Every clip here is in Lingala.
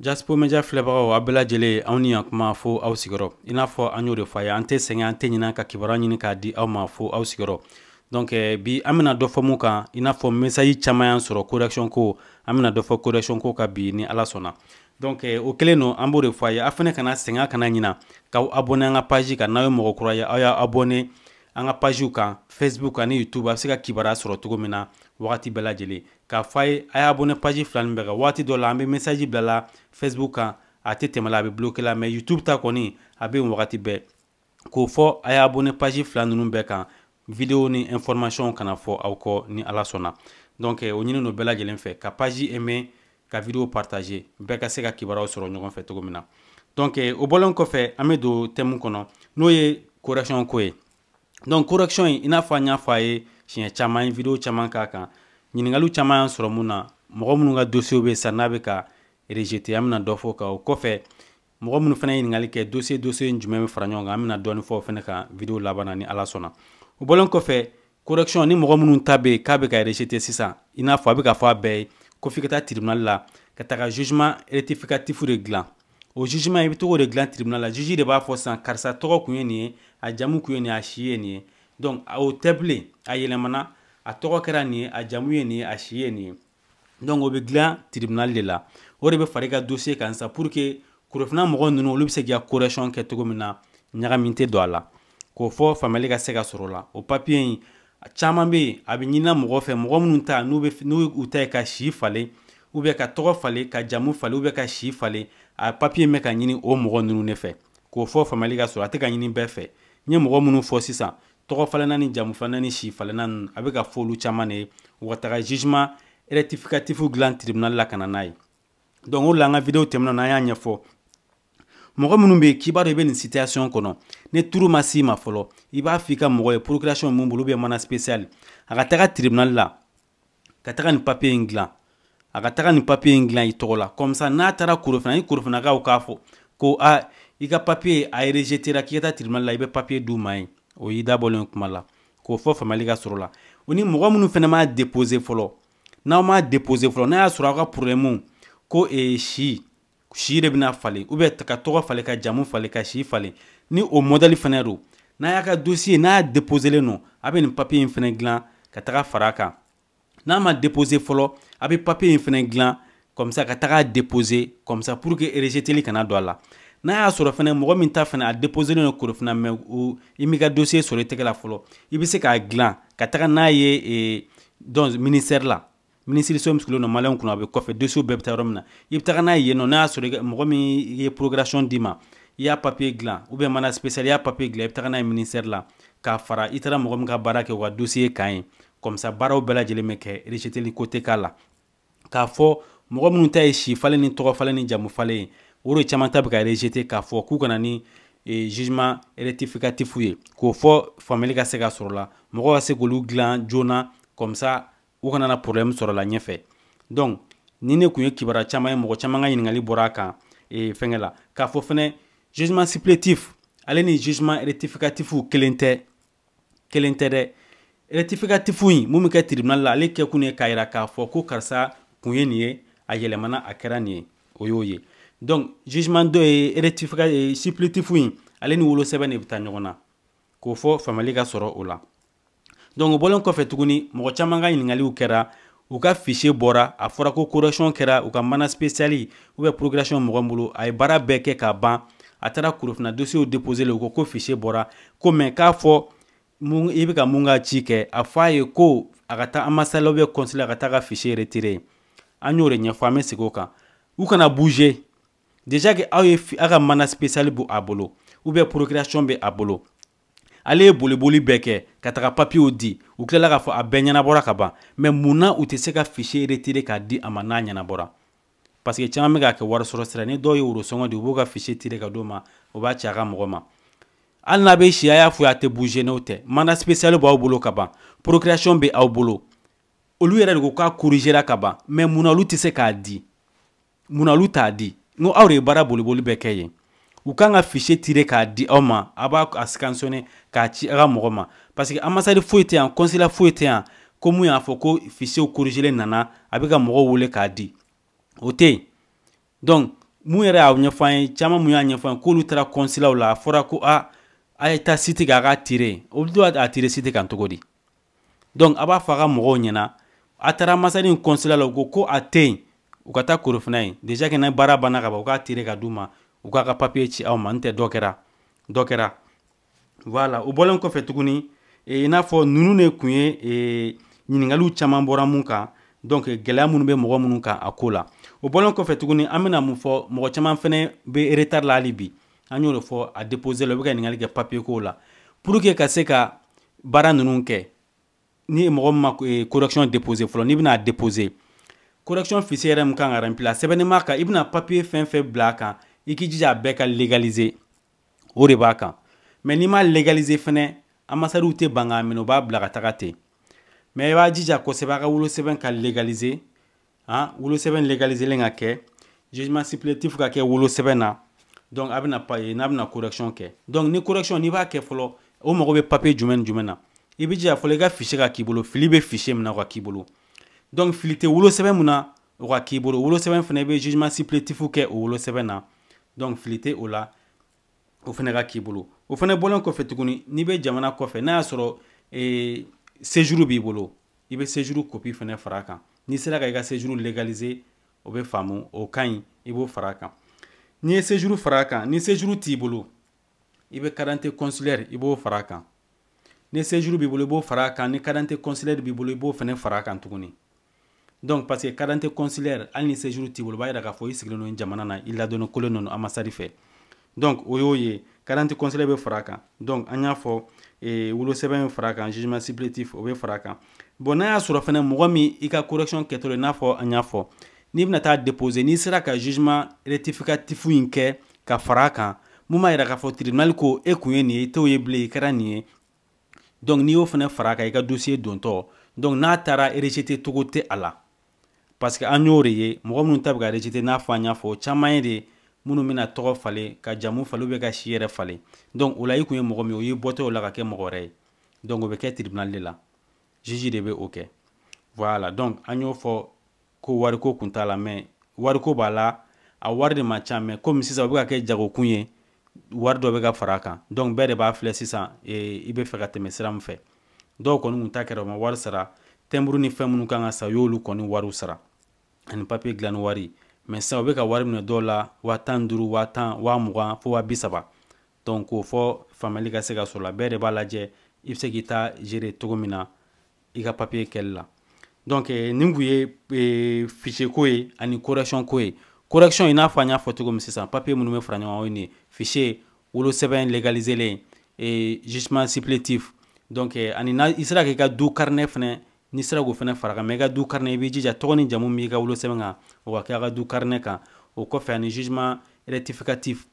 jasipo meja filɛbagaw a bɛɛ lajɛlen aw ni yan kuma fo aw sigiyɔrɔ i n'a fɔ an y'o de fɔ a ye an tɛ sɛgɛn an tɛ ɲina ka kibaruya ɲini k'a di aw ma fo aw sigiyɔrɔ donc eh, bi an bɛna dɔ fɔ mun kan i n'a fɔ mesaji caman y'an sɔrɔ correction ko an bɛna dɔ fɔ correction ko kan bi ni ala sɔnna donc o kɛlen don an b'o de fɔ a ye a fana kana sɛgɛn a kana ɲina k'aw abonné an ka page kan n'aw ye mɔgɔ kura ye aw y'a abonné Anga facebook ani youtube a be se ka kibaruya sɔrɔ cogo min na wagati k'a fɔ a ye a y'a bɔnɛ paji fila nin mesaji facebook kan a tɛ a be la youtube ta kɔni a be yen wagati bɛɛ k'o fɔ a y'a paji fila nunu video ni information kana fɔ aw ni ala sɔnna donc o ɲini no bɛɛ lajɛlen fɛ ka paji aimé ka video partager bɛɛ ka se ka kibaruyaw sɔrɔ ɲɔgɔn fɛ min na donc o bɔlen kɔfɛ an be don tɛmu kɔnɔ ko donc correction in i n'a fɔ an y'a fɔ a ye siɲɛ caman an ye video caman k'a kan ɲiningaliw caman y'an sɔrɔ mun na mɔgɔ minnu ka dosiyew bɛ sa n'a bɛ ka rejete an bɛna dɔ fɔ o kan o kɔfɛ mɔgɔ minnu fana ye ɲiningali kɛ dosiye dosiye jumɛn bɛ fara ɲɔgɔn kan an bɛna dɔɔni fɔ o fana kan video laban na ni ala sɔnna o bɔlen kɔfɛ correction ni mɔgɔ minnu ta bɛ yen k'a bɛ ka rejete sisan i n'a fɔ a bɛ ka fɔ a bɛɛ ye ko f'i ka taa tribunal la ka taga jugement rectificatif de dilan o jugement i be togo de gilan tribunal la jugi de b'a fɔ san karisa tɔgɔ kun ye nin ye a jamu kun ye nin ye a si ye nin ye donc o tɛ bile a yɛlɛmana a tɔgɔ kɛra nin ye a jamu ye nin ye a si ye nin ye donc o be gilan tribunal de la o de be fari ka dossier kan sa pour que kurofina mɔgɔ nunu olu be se k'i ka correction kɛ togo min na ɲagamin tɛ don a la k'o fɔ faamuyali ka se ka sɔrɔ la o papiye yi caaman be yen a be ɲinina mɔgɔ fɛ mɔgɔ minnu ta n'u u ta ye ka si falen u bɛ ka tɔgɔ falen ka jamu falen u bɛ ka si falen a papiye bɛ ka ɲini o mɔgɔ ninnu de fɛ k'o fɔ faamuyali ka sɔrɔ a tɛ ka ɲini bɛɛ fɛ n ye mɔgɔ minnu fɔ sisan tɔgɔ falenna ni jamu falenna ni si falenna ninnu a bɛ ka fɔ olu caman de ye u ka taga jugement rectificatif dilan tribunal la ka na n'a ye donc o de la an ka vidéo tɛmɛna na an y'a ɲɛfɔ mɔgɔ minnu bɛ yen k'i b'a dɔn i bɛ nin situation kɔnɔ ni turu ma s'i ma fɔlɔ i b'a f'i ka mɔgɔ ye procuration min bolo ou bien mana spécial a ka taga tribunal la ka taga nin papier in dilan a ka taga nin papiye in gilan i tɔgɔ la comme ça n'a taara korofina ni korofinakaw k'a fɔ ko a i ka papiye a rejetera k'i ka taa tribunal la i bɛ papiye d'u ma ye o y'i dabɔlen kuma la k'o fɔ faamuyali ka sɔrɔ la o ni mɔgɔ minnu fana m'a déposé fɔlɔ n'aw m'a déposé fɔlɔ n'a y'a sɔrɔ aw ka problème ko ee si si de bɛna falen ubiyɛn ka tɔgɔ falen ka jamu falen ka si falen ni o mɔdɛli fana don n'a y'a ka dossier n'a y'a déposelen don a bɛ nin papiye in fana dilan ka taga fara a kan n'a ma déposé fɔlɔ a bɛ papiye in fɛnɛ dilan comme ça ka taga déposé comme ça pour que rejeteli kana don a la n'a y'a sɔrɔ fɛnɛ mɔgɔ min ta fɛnɛ a déposelen no korofina mɛ i m'i ka dossier sɔrɔ i tɛgɛ la fɔlɔ i bɛ se k'a dilan ka taga n'a ye eh, donc ministère la minisiri so min sigilen no maliyɛnw kunna a bɛ kɔfɛ dossier bɛɛ bɛ taa yɔrɔ min na i bɛ taga n'a ye yen nɔ n'a y'a sɔrɔ mɔgɔ min ye progression d'i ma i y'a papier dilan ou bien mana spécial i y'a papier dilan i bɛ taga n'a ye ministère la k'a fara i taara mɔgɔ min ka baara kɛ u ka dosiye kan ye kɔmisa baaraw bɛɛ lajɛlen bɛ kɛ rejeteli kote k'a la k'a fɔ mɔgɔ minnu ta ye si falen ni tɔgɔ falen ni jamu falen ye o de caman ta bɛ ka rejete k'a fɔ k'u kana ni e, jugement rectificatif ye k'o fɔ faamuyali ka se ka sɔrɔ la mɔgɔw ka se k'olu dilan joona kɔmisa u kana na problème sɔrɔ la ɲɛfɛ donc ni ne kun ye kibaruya caman ye mɔgɔ caman ka ɲininkali bɔra a kan e, fɛngɛ la k'a fɔ fɛnɛ jugement supplétif ale ni jugement rectificatifu kelen tɛ kelen tɛ dɛ rectificatifu in mun bɛ kɛ tribunal la ale kɛkun ye k'a yira k'a fɔ ko karisa kun ye nin ye a yɛlɛmana a kɛra nin ye o y'o ye donc jugement dɔ ye rectificat suppletifu in ale ni wolosɛbɛn de bɛ taa ɲɔgɔn na k'o fɔ faamuyali ka sɔrɔ o la donc o bɔlen kɔfɛ tuguni mɔgɔ caman ka ɲininkaliw kɛra u ka fichier bɔra a fɔra ko correction kɛra u ka mana spéciali ou bien progression mɔgɔ min bolo a ye baara bɛɛ kɛ ka ban a taara kurufina dosiyew deposele u ko ko fisiye bɔra ko mɛ k'a fɔ i bɛ ka mun ka ci kɛ a fɔ a ye ko a ka taa amasala ubiyɛn kɔnsila a ka taa ka fisiye retire an y'o de ɲɛfɔ an bɛ sigi o kan u kana bouger déjà que aw ye aw ka mana spécial bɛ a bolo ubiyɛn procuration bɛ a bolo ale ye boliboli bɛɛ kɛ ka taga papiyew di u tilala k'a fɔ a bɛɛ ɲɛnabɔra ka ban mɛ mun na u tɛ se ka fisiye retire k'a di a ma n'a ɲɛnabɔra paseke caman bɛ k'a kɛ wari sɔrɔ sira ni dɔw ye worosɔngɔ di u b'u ka fisi tire ka di o ma o b'a ci a ka mɔgɔ ma hali n'a bɛ si a y'a fɔ a tɛ bouger n'o tɛ mana spécial b'aw bolo ka ban procréation bɛ aw bolo olu yɛrɛ de ko k'a corrigera ka ban mais munna olu tɛ se k'a di munna olu t'a di n ko aw de ye baara boliboli bɛɛ kɛ yen u kan ka fichier tiré k'a di aw ma a b'a a scansionné k'a ci a ka mɔgɔ ma parce que ambassade foyi tɛ yan consulat foyi tɛ yan ko mun y'a fɔ ko fichier corrigé nana a bɛ ka mɔgɔw wele k'a di o tɛ yen donc mun yɛrɛ y'a ɲɛfɔ an ye caman mun y'a ɲɛfɔ an ye k'olu taara kɔnsilaw la a fɔra ko a ah, a ye taa site kan a k'a tiré olu dɔw y'a tiré site kan cogo di donc a b'a fɔ a ka mɔgɔw ɲɛna a taara masani kɔnsila la u ko ko a tɛ yen u ka taa korofina ye déjà kɛnɛ baara banna ka ban u k'a tiré ka d'u ma u k'a ka papiye ci aw ma n tɛ dɔ kɛra dɔ kɛra voilà o bɔlen kɔfɛ tuguni eh, i n'a fɔ nunu de kun ye eh, ɲiningaliw caman bɔra mun kan donc gɛlɛya minnu bɛ mɔgɔ minnu kan a ko la o bɔlen kɔfɛ tuguni an bɛna mun fɔ mɔgɔ caman fɛnɛ bɛ retard la hali bi an y'o de fɔ a déposé la o bɛ ka ɲininkali kɛ papier ko la pour que ka se ka baara ninnu kɛ ni mɔgɔ min ma e, correction déposé fɔlɔ n'i bɛna déposé correction fichier yɛrɛ min kan ka remplir a sɛbɛnnen b'a kan i bɛna papier fɛn fɛn bila a kan i k'i jija a bɛɛ ka légaliser o de b'a kan mais n'i ma légaliser fɛnɛ ambasadiw tɛ ban k'a minɛ u b'a bila ka taga ten mɛ i b'a jija kosɛbɛ a ka wolosɛbɛn ka legalize han wolosɛbɛn legalizelen ka kɛ jugement supplétif ka kɛ wolosɛbɛn na donc a bɛna paye n'a bɛna correction kɛ donc ni correction n'i b'a kɛ fɔlɔ o mago bɛ papier jumɛn ni jumɛn na i b'i jija fɔlɔ i ka fichier ka k'i bolo fili bɛ fichier min na o ka k'i bolo donc fili tɛ wolosɛbɛn mun na o ka k'i bolo wolosɛbɛn fana i bɛ jugement supplétif kɛ o wolosɛbɛn na donc fili tɛ o la o fana ka k'i bolo o fana bɔlen kɔfɛ tuguni n'i bɛ jamana kɔfɛ n'a y'a sɔrɔ ee séjour b'i bolo i bɛ séjour kopi fɛnɛ fara a kan n'i sera ka i ka séjour légaliser o bɛ faamu o ka ɲi i b'o fara a kan n'i ye séjour fara a kan ni séjour t'i bolo i bɛ kadante consulaire i b'o fara a kan ni séjour b'i bolo i b'o fara a kan ni kadante consulaire b'i bolo i b'o fɛnɛ fara a kan tuguni donc parce que kadante consulaire hali ni séjour t'i bolo o b'a yira k'a fɔ i sigilen don jamana na i ladonniya kolen don ambassade fɛ donc o y'o ye garanti conseiller bɛ fara kan donc an y'a fɔ e, wolosɛbɛn bɛ fara kan jugement supplétif o bɛ fara kan bon n'a y'a sɔrɔ fɛnɛ mɔgɔ min i ka correction kɛtɔlo i n'a fɔ an y'a fɔ n'i bɛna taa déposer n'i sera ka jugement rectificatif in kɛ ka fara a kan mun b'a yira k'a fɔ tribunal ko e kun ye nin ye i t'o ye bilen i kɛra nin ye donc n'i y'o fɛnɛ fara a kan i ka dossier dontɔ donc n'a taara rejeté cogo tɛ a la parce que an y'o de ye mɔgɔ minnu ta bɛ ka rejeté n'a fɔ an y'a fɔ caman ye de minnu bɛna tɔgɔ falen ka jamu falen ubiyɛn ka si yɛrɛ falen donc o la i kun ye mɔgɔ min o y'i bɔtɔ o la ka kɛ mɔgɔ wɛrɛ ye donc o bɛ kɛ tribunal de la juge de bɛ o kɛ voilà donc an y'o fɔ ko wariko kun t'a la mais wariko b'a la a wari de man ca mais komi sisan o bɛ ka kɛ jagokun ye wari dɔ bɛ ka fara a kan donc bɛɛ de b'a filɛ sisan i bɛ fɛ ka tɛmɛ sira min fɛ dɔw kɔni kun ta kɛra o ma wari sara tɛnburu ni fɛn minnu kan ka sa u y'olu kɔni wariw sara ani papiye dilanni wari mɛ sisan u bɛ ka wari minɛ dɔw la waa tan duuru waa tan waa mugan fo waa bi saba donc k'o fɔ faamuyali ka se eh, ka sɔrɔ la bɛɛ de b'a lajɛ i bɛ se k'i ta gere cogo min na i ka papiye kɛli la donc nin kun ye eh, fichier ko ye ani correction ko ye correction i n'a fɔ an y'a fɔ cogo min sisan papiye minnu bɛ fara ɲɔgɔn kan o ye nin ye fichier wolosɛbɛn légaliselen eh, jugement supplétif donc ani na i sera k'i ka du carnet fɛnɛ n'i sera k'o fɛnɛ fara kan ma i ka du karinɛ i b'i jija tɔgɔ ni jamu min b'i ka wolosɛbɛn kan o ka kɛ a ka du karinɛ kan o kɔfɛ ani jugement rectificatif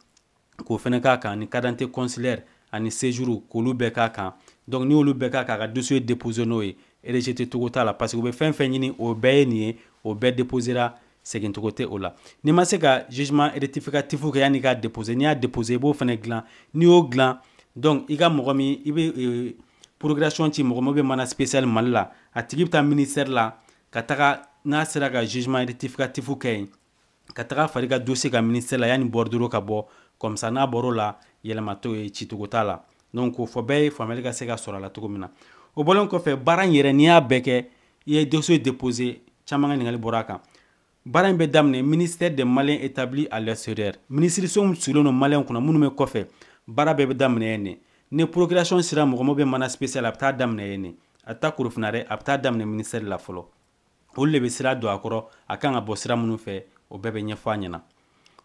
k'o fɛnɛ k'a kan ani kadante consilɛre ani séjour k'olu bɛɛ k'a kan donc ni y'olu bɛɛ k'a kan a ka dossier déposé n'o ye rejeté togo t'a la parce que u bɛ fɛn fɛn ɲini o bɛɛ ye nin ye o bɛɛ déposera segincogo tɛ o la n'i ma se ka jugement rectificatif kɛ yanni i k'a déposé n'i y'a déposé i b'o fɛnɛ dilan n'i y'o dilan donc i ka mɔgɔ min i bɛ progression ci mɔgɔ min bɛ mana spécial mali la a tigi bɛ taa ministère la ka taga n'a sera ka jugement rectificatif kɛ yen ka taga fari ka dossier ka ministère la yanni bordero ka bɔ comme ça n'a bɔr'o la yɛlɛmato ye cicogo t'a la donc o fɔ bɛɛ ye faamuyali ka se ka sɔrɔ a la cogo min na o bɔlen kɔfɛ baara in yɛrɛ n'i y'a bɛɛ kɛ i ye dossier déposé caman ka ɲininkali bɔr'a kan baara in bɛ daminɛ ministère des maliens établis à l'extérieur minisiriso min sigilen don maliyɛnw kunna minnu bɛ kɔfɛ baara bɛɛ bɛ daminɛ yen de ni procuration sira mɔgɔ ma bɛ mana spécial a bɛ taa daminɛ yen ne a bɛ taa korofina dɛ a bɛ taa daminɛ ministère la fɔlɔ olu le bɛ sira don a kɔrɔ a kan ka bɔ sira minnu fɛ o bɛɛ bɛ ɲɛfɔ a ɲɛna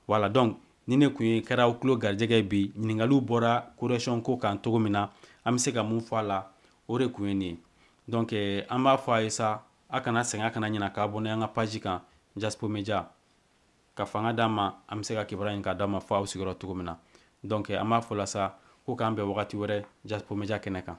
wala donc ni ne kun ye kɛra tulo garijɛgɛ bi ɲiningaliw bɔra correction ko kan cogo min na an bɛ se ka mun fɔ a la o de kun ye nin ye donc eh, an b'a fɔ a ye sa a kana sɛgɛn a kana ɲina k'a bɔ n'an ka page kan jaspo media ka fanga d'an ma an bɛ se ka kibaruya ɲini k'a d'an ma fo aw sigiyɔrɔ cogo min na donc eh, an b'a fɔ la sa ko k'an bɛn wagati wɛrɛ jaspomeja kɛnɛ kan